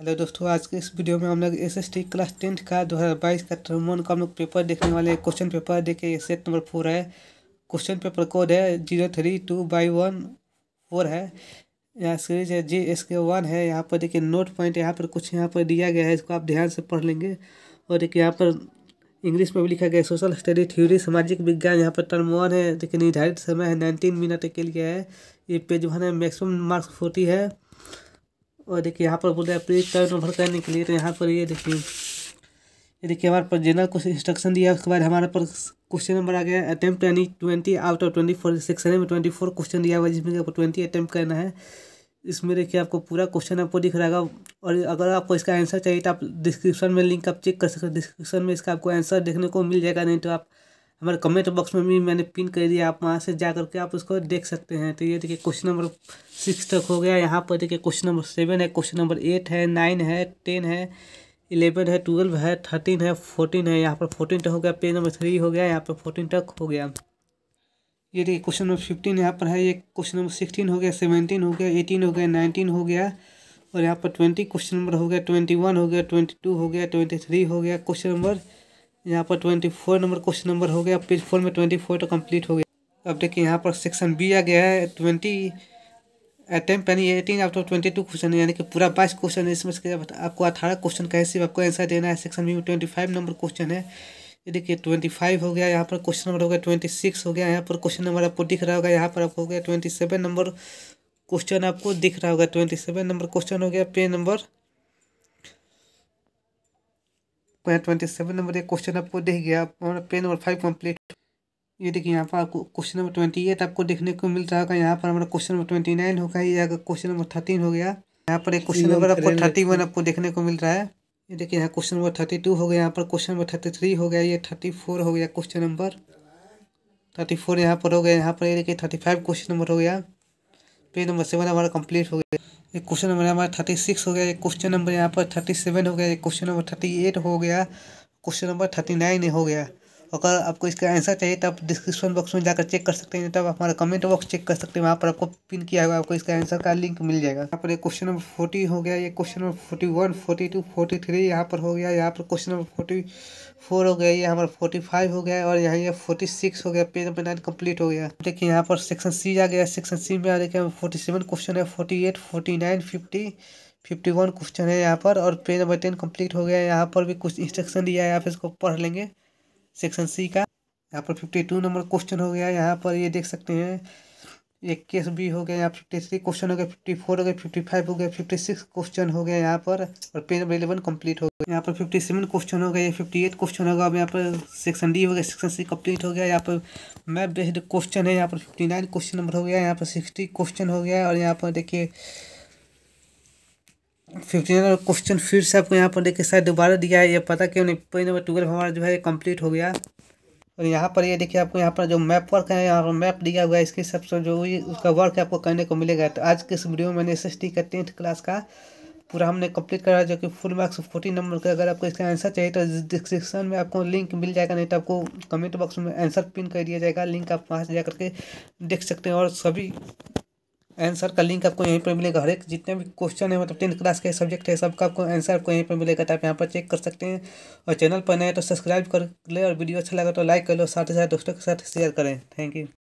hello दोस्तों आज के इस वीडियो में हम लोग S S T class tenth का दो हज़ार बाईस का ट्रमोन का हम लोग पेपर देखने वाले हैं क्वेश्चन पेपर देखिए सेट नंबर फोर है क्वेश्चन पेपर कोड है zero three two by one four है यहाँ सीरीज है जी एस के वन है यहाँ पर देखिए नोट पॉइंट यहाँ पर कुछ यहाँ पर दिया गया है इसको आप ध्यान से पढ़ लेंगे और देखिए यहाँ पर इंग्लिश में भी लिखा गया है सोशल स्टडी थ्योरी सामाजिक विज्ञान यहाँ पर टर्म वन है देखिए निर्धारित समय है नाइनटीन मिनट के लिए है ये पेज वन है मैक्सिमम मार्क्स फोर्टी है और देखिए यहाँ पर बोल रहे हैं प्लीज टर्न ओवर करने के लिए तो यहाँ पर ये देखिए ये देखिए हमारे पर जनरल कुछ इंस्ट्रक्शन दिया उसके बाद हमारे पर क्वेश्चन नंबर आ गया अटैम्प्ट यानी twenty out of twenty four section में ट्वेंटी फोर क्वेश्चन दिया हुआ है जिसमें आपको ट्वेंटी अटैम्प्ट करना है इसमें देखिए आपको पूरा क्वेश्चन आपको दिख रहा है और अगर आपको इसका आंसर चाहिए तो आप डिस्क्रिप्शन में लिंक आप चेक कर सकते हैं डिस्क्रिप्शन में इसका आपको आंसर देखने को मिल जाएगा नहीं तो आप हमारे कमेंट बॉक्स में भी मैंने पिन कर दिया आप वहाँ से जा करके आप उसको देख सकते हैं तो ये देखिए क्वेश्चन नंबर सिक्स तक हो गया यहाँ पर देखिए क्वेश्चन नंबर सेवन है क्वेश्चन नंबर एट है नाइन है टेन है इलेवन है ट्वेल्व है थर्टीन है फोर्टीन है यहाँ पर फोर्टीन तक हो गया पेज नंबर थ्री हो गया यहाँ पर फोर्टीन तक हो गया ये देखिए क्वेश्चन नंबर फिफ्टीन यहाँ पर है ये क्वेश्चन नंबर सिक्सटीन हो गया सेवनटीन हो गया एटीन हो गया नाइनटीन हो गया और यहाँ पर ट्वेंटी क्वेश्चन नंबर हो गया ट्वेंटी वन हो गया ट्वेंटी टू हो गया ट्वेंटी थ्री हो गया क्वेश्चन नंबर यहाँ पर twenty four number question number हो गया पेज फोर में ट्वेंटी फोर तो कंप्लीट हो गया अब देखिए यहाँ पर सेक्शन बी आ गया है ट्वेंटी अटैम्प्ट यानी एटीन आप ट्वेंटी टू क्वेश्चन यानी कि पूरा बाईस क्वेश्चन है इसमें से आपको अठारह क्वेश्चन का है आपको आंसर देना है सेक्शन बी में ट्वेंटी फाइव नंबर क्वेश्चन है ये देखिए ट्वेंटी फाइव हो गया यहाँ पर क्वेश्चन नंबर हो गया ट्वेंटी सिक्स हो गया यहाँ पर क्वेश्चन नंबर आपको दिख रहा होगा यहाँ पर आपको हो गया ट्वेंटी सेवन नंबर क्वेश्चन आपको दिख रहा होगा ट्वेंटी सेवन नंबर क्वेश्चन हो गया पेज नंबर पर ट्वेंटी सेवन नंबर एक क्वेश्चन आपको देख गया और पेन नंबर फाइव कंप्लीट ये देखिए यहाँ पर आपको क्वेश्चन नंबर ट्वेंटी एट आपको देखने को मिल रहा होगा यहाँ पर हमारा क्वेश्चन नंबर ट्वेंटी नाइन होगा ये अगर क्वेश्चन नंबर थर्टीन हो गया यहाँ पर एक क्वेश्चन नंबर आपको थर्टी वन आपको देखने को मिल रहा है ये देखिए यहाँ क्वेश्चन नंबर थर्टी टू हो गया यहाँ पर क्वेश्चन नंबर थर्टी थ्री हो गया ये थर्टी फोर हो गया क्वेश्चन नंबर थर्टी फोर यहाँ पर हो गया यहाँ पर ये देखिए थर्टी फाइव क्वेश्चन नंबर हो गया पेज नंबर सेवन हमारा कंप्लीट हो गया एक क्वेश्चन नंबर हमारा थर्टी सिक्स हो गया एक क्वेश्चन नंबर यहाँ पर थर्टी सेवन हो गया एक क्वेश्चन नंबर थर्टी एट हो गया क्वेश्चन नंबर थर्टी नाइन हो गया अगर आपको इसका आंसर चाहिए तो आप डिस्क्रिप्शन बॉक्स में जाकर चेक कर सकते हैं तब आप हमारा कमेंट बॉक्स चेक कर सकते हैं वहाँ पर आपको पिन किया हुआ आपको इसका आंसर का लिंक मिल जाएगा यहाँ पर क्वेश्चन नंबर फोर्टी हो गया ये question number forty one forty two forty three यहाँ पर हो गया यहाँ पर क्वेश्चन नंबर फोर्टी फोर हो गया ये हमारा फोर्टी फाइव हो गया और यहाँ ये फोर्टी सिक्स हो गया पेज नंबर नाइन कम्प्लीट हो गया देखिए यहाँ पर सेक्शन सी आ गया सेक्शन सी में आ देखिए फोर्टी सेवन क्वेश्चन है forty eight forty nine fifty fifty one question है यहाँ पर और पेज नंबर टेन कम्प्लीट हो गया है यहाँ पर भी कुछ इंस्ट्रक्शन दिया है आप इसको पढ़ लेंगे सेक्शन सी का यहाँ पर फिफ्टी टू नंबर क्वेश्चन हो गया यहाँ पर ये देख सकते हैं एक केस बी हो गया यहाँ फिफ्टी थ्री क्वेश्चन हो गया फिफ्टी फोर हो गया फिफ्टी फाइव हो गया फिफ्टी सिक्स क्वेश्चन हो गया यहाँ पर और पेज नंबर इलेवन कम्प्लीट हो गया यहाँ पर फिफ्टी सेवन क्वेश्चन हो गया फिफ्टी एट क्वेश्चन होगा अब यहाँ पर सेक्शन डी हो गया सेक्शन सी कम्प्लीट हो गया यहाँ पर मैप बेस्ड क्वेश्चन है यहाँ पर फिफ्टी नाइन क्वेश्चन नंबर हो गया यहाँ पर सिक्सटी क्वेश्चन हो गया और यहाँ पर देखिए फिफ्टीन नंबर क्वेश्चन फिर से आपको यहाँ पर देखिए शायद दोबारा दिया है ये पता क्यों नहीं पेज नंबर ट्वेल्व हमारा जो है कंप्लीट हो गया और यहाँ पर ये देखिए आपको यहाँ पर जो मैप वर्क है यहाँ पर मैप दिया हुआ है इसके हिसाब से जो उसका वर्क है आपको करने को मिलेगा तो आज के इस वीडियो में मैंने एस का टेंथ क्लास का पूरा हमने कंप्लीट करा जो कि फुल मार्क्स फोर्टी नंबर का अगर आपको इसका आंसर चाहिए तो डिस्क्रिप्शन में आपको लिंक मिल जाएगा नहीं तो आपको कमेंट बॉक्स में आंसर पिन कर दिया जाएगा लिंक आप वहाँ से जा करके देख सकते हैं और सभी आंसर का लिंक आपको यहीं पर मिलेगा हर एक जितने भी क्वेश्चन है मतलब टेंथ क्लास का सब्जेक्ट है सबका आपको आंसर आपको यहीं पर मिलेगा तो आप यहाँ पर चेक कर सकते हैं और चैनल पर नए तो सब्सक्राइब कर ले और वीडियो अच्छा लगा तो लाइक कर लो साथ ही साथ दोस्तों के साथ शेयर करें थैंक यू